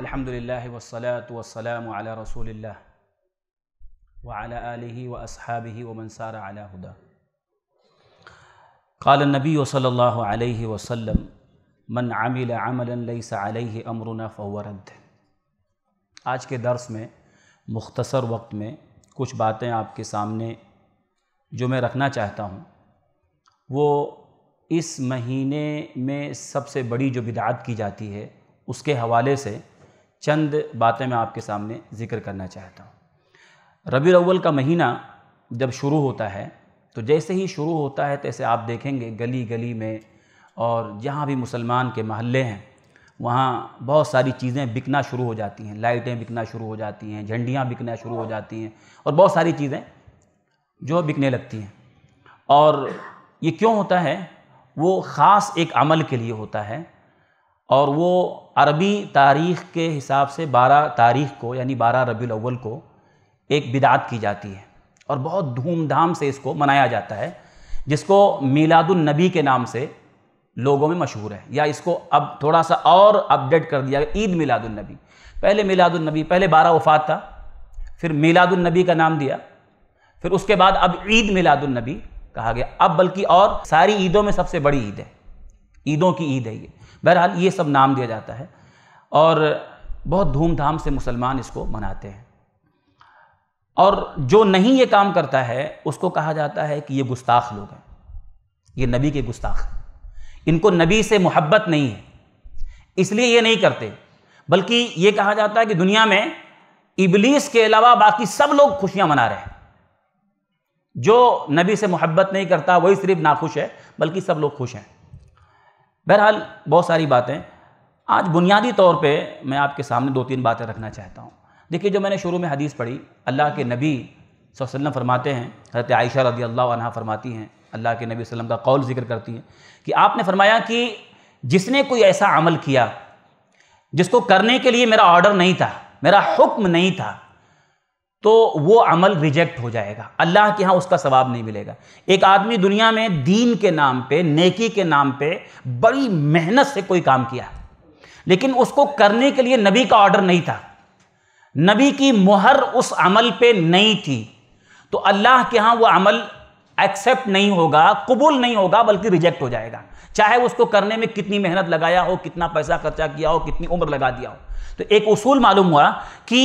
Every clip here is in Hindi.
अल्हम्दुलिल्लाह वसलात वसलाम अला रसूलिल्लाह व अला आलिहि व अस्हाबिहि व मनसार अला हुदा قال النبي صلى الله عليه وسلم من عمل عملا ليس عليه امرنا فهو رد आज के दर्स में मुख्तसर वक्त में कुछ बातें आपके सामने जो मैं रखना चाहता हूँ वो इस महीने में सबसे बड़ी जो बिदात की जाती है उसके हवाले से चंद बातें मैं आपके सामने ज़िक्र करना चाहता हूँ रबी अव्वल का महीना जब शुरू होता है तो जैसे ही शुरू होता है तैसे आप देखेंगे गली गली में और जहाँ भी मुसलमान के महल्ले हैं वहाँ बहुत सारी चीज़ें बिकना शुरू हो जाती हैं लाइटें बिकना शुरू हो जाती हैं झंडियाँ बिकना शुरू हो जाती हैं और बहुत सारी चीज़ें जो बिकने लगती हैं और ये क्यों होता है वो ख़ास एक अमल के लिए होता है और वो अरबी तारीख़ के हिसाब से 12 तारीख़ को यानी 12 रबी अव्वल को एक बिदात की जाती है और बहुत धूमधाम से इसको मनाया जाता है जिसको मीलादुलनबी के नाम से लोगों में मशहूर है या इसको अब थोड़ा सा और अपडेट कर दिया गया ईद मिलादुलनबी पहले मिलादुलनबी पहले बारह वफात था फिर मिलादुलनबी का नाम दिया फिर उसके बाद अब ईद मिलादुलनबी कहा गया अब बल्कि और सारी ईदों में सबसे बड़ी ईद है ईदों की ईद है ये बहरहाल ये सब नाम दिया जाता है और बहुत धूमधाम से मुसलमान इसको मनाते हैं और जो नहीं ये काम करता है उसको कहा जाता है कि ये गुस्ताख लोग हैं ये नबी के गुस्ताख हैं इनको नबी से मोहब्बत नहीं है इसलिए ये नहीं करते बल्कि ये कहा जाता है कि दुनिया में इबलीस के अलावा बाकी सब लोग खुशियां मना रहे हैं जो नबी से मोहब्बत नहीं करता वही सिर्फ नाखुश है बल्कि सब लोग खुश हैं बहरहाल बहुत सारी बातें आज बुनियादी तौर पे मैं आपके सामने दो तीन बातें रखना चाहता हूँ देखिए जो मैंने शुरू में हदीस पढ़ी अल्लाह के नबी वसल्लम फरमाते हैं हरत आयशा रदी अल्लाह फरमाती हैं अल्लाह के नबी वसल्लम का कौल जिक्र करती हैं कि आपने फरमाया कि जिसने कोई ऐसा अमल किया जिसको करने के लिए मेरा ऑर्डर नहीं था मेरा हुक्म नहीं था तो वो अमल रिजेक्ट हो जाएगा अल्लाह के यहाँ उसका सवाब नहीं मिलेगा एक आदमी दुनिया में दीन के नाम पे नेकी के नाम पे बड़ी मेहनत से कोई काम किया लेकिन उसको करने के लिए नबी का ऑर्डर नहीं था नबी की मुहर उस अमल पे नहीं थी तो अल्लाह के यहाँ वो अमल एक्सेप्ट नहीं होगा कबूल नहीं होगा बल्कि रिजेक्ट हो जाएगा चाहे उसको करने में कितनी मेहनत लगाया हो कितना पैसा खर्चा किया हो कितनी उम्र लगा दिया हो तो एक उसूल मालूम हुआ कि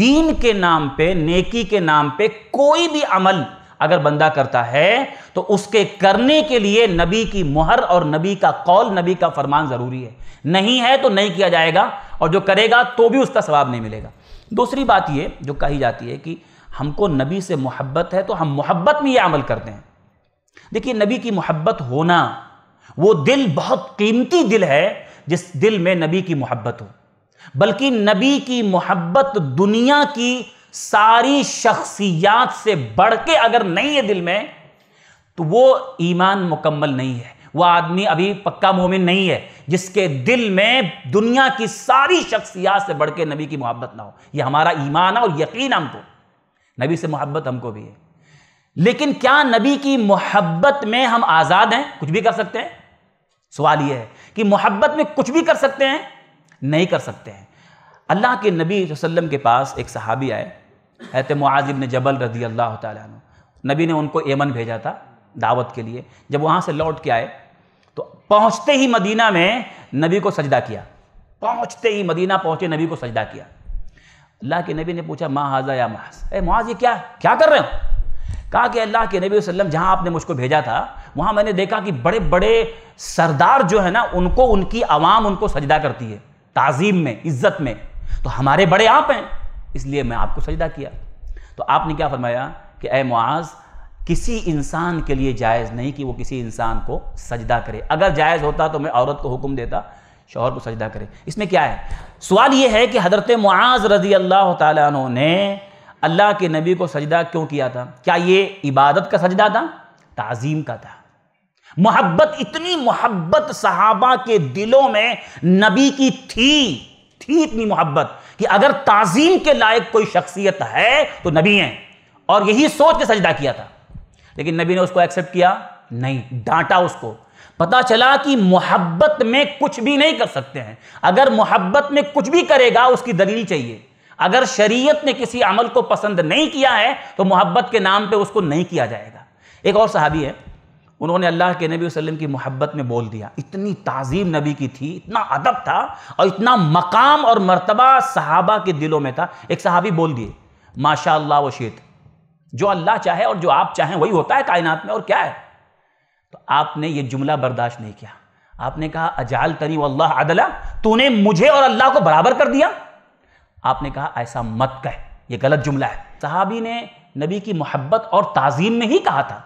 दीन के नाम पे नेकी के नाम पे कोई भी अमल अगर बंदा करता है तो उसके करने के लिए नबी की मुहर और नबी का कौल नबी का फरमान ज़रूरी है नहीं है तो नहीं किया जाएगा और जो करेगा तो भी उसका सवाब नहीं मिलेगा दूसरी बात यह जो कही जाती है कि हमको नबी से मोहब्बत है तो हम मोहब्बत में ये अमल करते हैं देखिए नबी की मोहब्बत होना वो दिल बहुत कीमती दिल है जिस दिल में नबी की मोहब्बत हो बल्कि नबी की मोहब्बत दुनिया की सारी शख्सियात से बढ़ के अगर नहीं है दिल में तो वो ईमान मुकम्मल नहीं है वो आदमी अभी पक्का मोमिन नहीं है जिसके दिल में दुनिया की सारी शख्सियात से बढ़ के नबी की मोहब्बत ना हो यह हमारा ईमान है और यकीन हमको नबी से मोहब्बत हमको भी है लेकिन क्या नबी की मोहब्बत में हम आज़ाद हैं कुछ भी कर सकते हैं सवाल यह है कि मोहब्बत में कुछ भी कर सकते हैं नहीं कर सकते हैं अल्लाह के नबी वसल्लम के पास एक सहाबी आए हैत मुआजिब ने जबल रदी अल्लाह तु नबी ने उनको एमन भेजा था दावत के लिए जब वहाँ से लौट के आए तो पहुँचते ही मदीना में नबी को सजदा किया पहुँचते ही मदीना पहुँचे नबी को सजदा किया अल्लाह के नबी ने पूछा माँ हाजा या महाज ए महाज ये क्या क्या कर रहे हो कहा कि अल्लाह के नबी वसल्लम जहाँ आपने मुझको भेजा था वहाँ मैंने देखा कि बड़े बड़े सरदार जो है ना उनको उनकी आवाम उनको सजदा करती है ताज़ीम में इज्जत में तो हमारे बड़े आप हैं इसलिए मैं आपको सजदा किया तो आपने क्या फरमाया कि ए मुआज किसी इंसान के लिए जायज़ नहीं कि वो किसी इंसान को सजदा करे अगर जायज़ होता तो मैं औरत को हुक्म देता शोहर को सजदा करे इसमें क्या है सवाल ये है कि हज़रत मुआज़ रज़ी अल्लाह तु ने अल्लाह के नबी को सजदा क्यों किया था क्या ये इबादत का सजदा था ताजीम का था मोहब्बत इतनी मोहब्बत सहाबा के दिलों में नबी की थी थी इतनी मोहब्बत कि अगर ताजीम के लायक कोई शख्सियत है तो नबी है और यही सोच के सजदा किया था लेकिन नबी ने उसको एक्सेप्ट किया नहीं डांटा उसको पता चला कि मोहब्बत में कुछ भी नहीं कर सकते हैं अगर मोहब्बत में कुछ भी करेगा उसकी दलील चाहिए अगर शरीयत ने किसी अमल को पसंद नहीं किया है तो मोहब्बत के नाम पे उसको नहीं किया जाएगा एक और सहाबी है उन्होंने अल्लाह के नबी वसल्लम की मोहब्बत में बोल दिया इतनी ताज़ीम नबी की थी इतना अदब था और इतना मकाम और मर्तबा सहाबा के दिलों में था एक सहाबी बोल दिए माशा व शेत जो अल्लाह चाहे और जो आप चाहें वही होता है कायनात में और क्या है तो आपने ये जुमला बर्दाश्त नहीं किया आपने कहा अजाल तरी वल्लाह अदला तूने मुझे और अल्लाह को बराबर कर दिया आपने कहा ऐसा मत कह ये गलत जुमला है सहाबी ने नबी की मोहब्बत और ताजीम में ही कहा था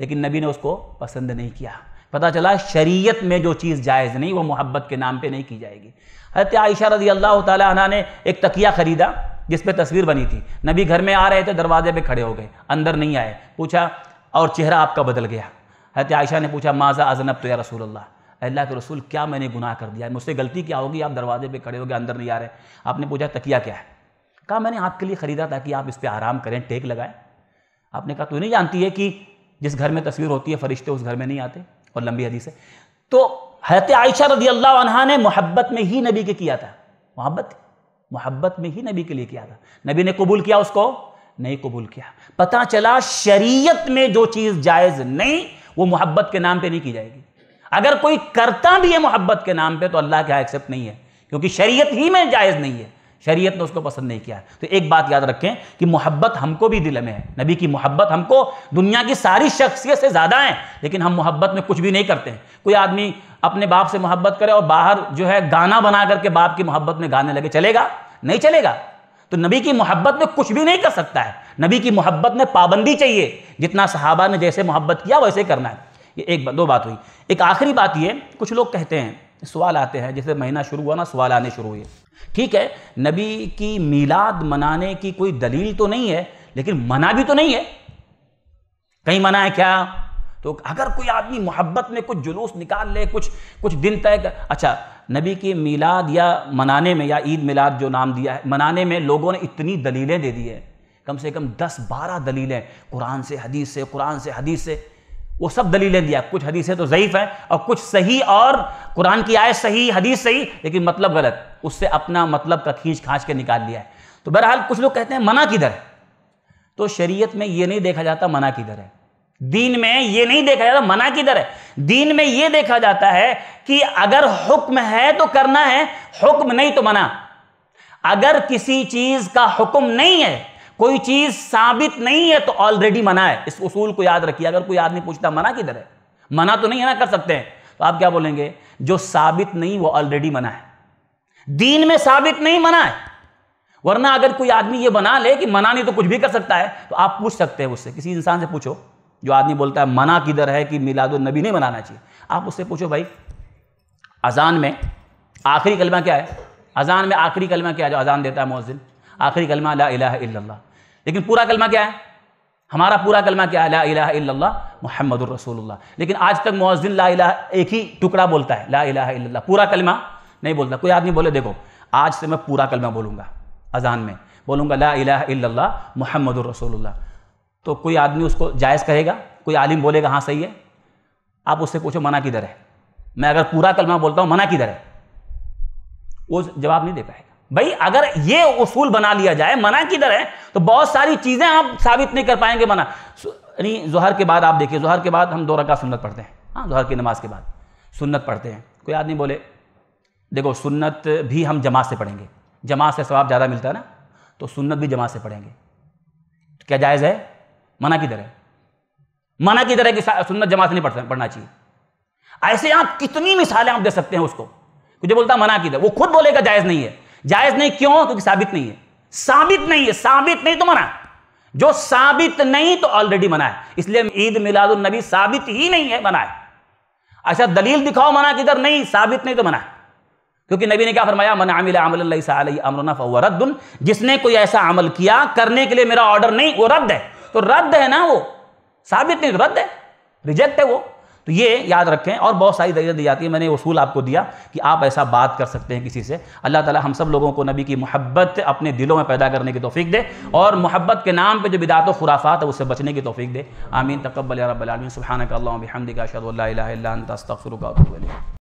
लेकिन नबी ने उसको पसंद नहीं किया पता चला शरीयत में जो चीज़ जायज़ नहीं वो मोहब्बत के नाम पे नहीं की जाएगी हरत आयशा रजी अल्लाह तला ने एक तकिया ख़रीदा जिस पे तस्वीर बनी थी नबी घर में आ रहे थे दरवाजे पे खड़े हो गए अंदर नहीं आए पूछा और चेहरा आपका बदल गया हजरत आयशा ने पूछा माजा अजनब तो या रसूल अल्लाह अल्लाह के रसूल क्या मैंने गुनाह कर दिया मुझसे गलती क्या होगी आप दरवाजे पे खड़े हो गए अंदर नहीं आ रहे आपने पूछा तकिया क्या है कहा मैंने आपके लिए ख़रीदा था कि आप इस पर आराम करें टेक लगाएं आपने कहा तो नहीं जानती है कि जिस घर में तस्वीर होती है फरिश्ते उस घर में नहीं आते और लंबी हदीस है तो हैत आयशा रजी अल्लाह ने मोहब्बत में ही नबी के किया था मोहब्बत मोहब्बत में ही नबी के लिए किया था नबी ने कबूल किया उसको नहीं कबूल किया पता चला शरीयत में जो चीज़ जायज़ नहीं वो मोहब्बत के नाम पे नहीं की जाएगी अगर कोई करता भी है मोहब्बत के नाम पे तो अल्लाह के यहाँ एक्सेप्ट नहीं है क्योंकि शरीयत ही में जायज़ नहीं है शरीयत ने उसको पसंद नहीं किया तो एक बात याद रखें कि मोहब्बत हमको भी दिल में है नबी की मोहब्बत हमको दुनिया की सारी शख्सियत से ज़्यादा है लेकिन हम मोहब्बत में कुछ भी नहीं करते हैं कोई आदमी अपने बाप से मोहब्बत करे और बाहर जो है गाना बना करके बाप की मोहब्बत में गाने लगे चलेगा नहीं चलेगा तो नबी की मोहब्बत में कुछ भी नहीं कर सकता है नबी की मोहब्बत में पाबंदी चाहिए जितना सहाबा ने जैसे मोहब्बत किया वैसे करना है ये एक दो बात हुई एक आखिरी बात ये कुछ लोग कहते हैं सवाल आते हैं जैसे महीना शुरू हुआ ना सवाल आने शुरू हुए ठीक है नबी की मीलाद मनाने की कोई दलील तो नहीं है लेकिन मना भी तो नहीं है कहीं मना है क्या तो अगर कोई आदमी मोहब्बत में कुछ जुलूस निकाल ले कुछ कुछ दिन तय अच्छा नबी की मीलाद या मनाने में या ईद मिलाद जो नाम दिया है मनाने में लोगों ने इतनी दलीलें दे दी है कम से कम दस बारह दलीलें कुरान से हदीस से कुरान से हदीस से वो सब दलीलें दिया कुछ हदीसें तो ज़यीफ़ हैं और कुछ सही और कुरान की आयत सही हदीस सही लेकिन मतलब गलत उससे अपना मतलब का खींच खाँच के निकाल लिया है तो बहरहाल कुछ लोग कहते हैं मना किधर है तो शरीयत में ये नहीं देखा जाता मना किधर है दीन में ये नहीं देखा जाता मना किधर है दीन में ये देखा जाता है कि अगर हुक्म है तो करना है हुक्म नहीं तो मना अगर किसी चीज का हुक्म नहीं है कोई चीज साबित नहीं है तो ऑलरेडी मना है इस उसूल को याद रखिए अगर कोई आदमी पूछता मना किधर है मना तो नहीं है ना कर सकते हैं तो आप क्या बोलेंगे जो साबित नहीं वो ऑलरेडी मना है दीन में साबित नहीं मना है वरना अगर कोई आदमी ये बना ले कि मना नहीं तो कुछ भी कर सकता है तो आप पूछ सकते हैं उससे किसी इंसान से पूछो जो आदमी बोलता है मना किधर है कि मिलाद नबी नहीं मनाना चाहिए आप उससे पूछो भाई अजान में आखिरी कलमा क्या है अजान में आखिरी कलमा क्या है जो अजान देता है मोजिन आखिरी कलमा ला इल्लल्लाह लेकिन पूरा कलमा क्या है हमारा पूरा कलमा क्या है ला इला इल्लल्लाह मोहम्मद रसूलुल्लाह लेकिन आज तक मोजिन ला इला एक ही टुकड़ा बोलता है ला इलाह इल्लल्लाह पूरा कलमा नहीं बोलता कोई आदमी बोले देखो आज से मैं पूरा कलमा बोलूँगा अजान में बोलूंगा ला इला इल्लल्लाह मोहम्मद रसूलुल्लाह तो कोई आदमी उसको जायज़ कहेगा कोई आलिम बोलेगा हाँ सही है आप उससे पूछो मना किधर है मैं अगर पूरा कलमा बोलता हूँ मना किधर है वो जवाब नहीं दे पाएगा भाई अगर ये उसूल बना लिया जाए मना किधर है तो बहुत सारी चीज़ें आप साबित नहीं कर पाएंगे मना यानी जहर के बाद आप देखिए जहर के बाद हम दो रखा सुन्नत पढ़ते हैं हाँ जहर की नमाज के बाद सुन्नत पढ़ते हैं कोई आदमी बोले देखो सुन्नत भी हम जमात से पढ़ेंगे जमात से सवाब ज़्यादा मिलता है ना तो सुन्नत भी जमात से पढ़ेंगे क्या जायज़ है मना किधर है मना किधर है कि सुन्नत जमात नहीं पढ़ पढ़ना चाहिए ऐसे आप कितनी मिसालें आप दे सकते हैं उसको जो बोलता मना किधर वो खुद बोलेगा जायज़ नहीं है जायज़ नहीं क्यों क्योंकि साबित नहीं है साबित नहीं है साबित नहीं तो मना जो साबित नहीं तो ऑलरेडी मना है इसलिए ईद नबी साबित ही नहीं है मना है अच्छा दलील दिखाओ मना किधर नहीं साबित नहीं तो मना है क्योंकि नबी ने क्या फरमाया मन आमिल अमल अमरना रद्दुन जिसने कोई ऐसा अमल किया करने के लिए मेरा ऑर्डर नहीं वो रद्द है तो रद्द है ना वो साबित नहीं तो रद्द है रिजेक्ट है वो तो ये याद रखें और बहुत सारी दलीलें दी जाती है मैंने उसूल आपको दिया कि आप ऐसा बात कर सकते हैं किसी से अल्लाह ताला हम सब लोगों को नबी की मोहब्बत अपने दिलों में पैदा करने की तोफीक दे और मोहब्बत के नाम पे जो बिदात व खुराफात है उससे बचने की तोफीक़ दे आमीन तकबल रबालमीन सुबहानक अल्लाम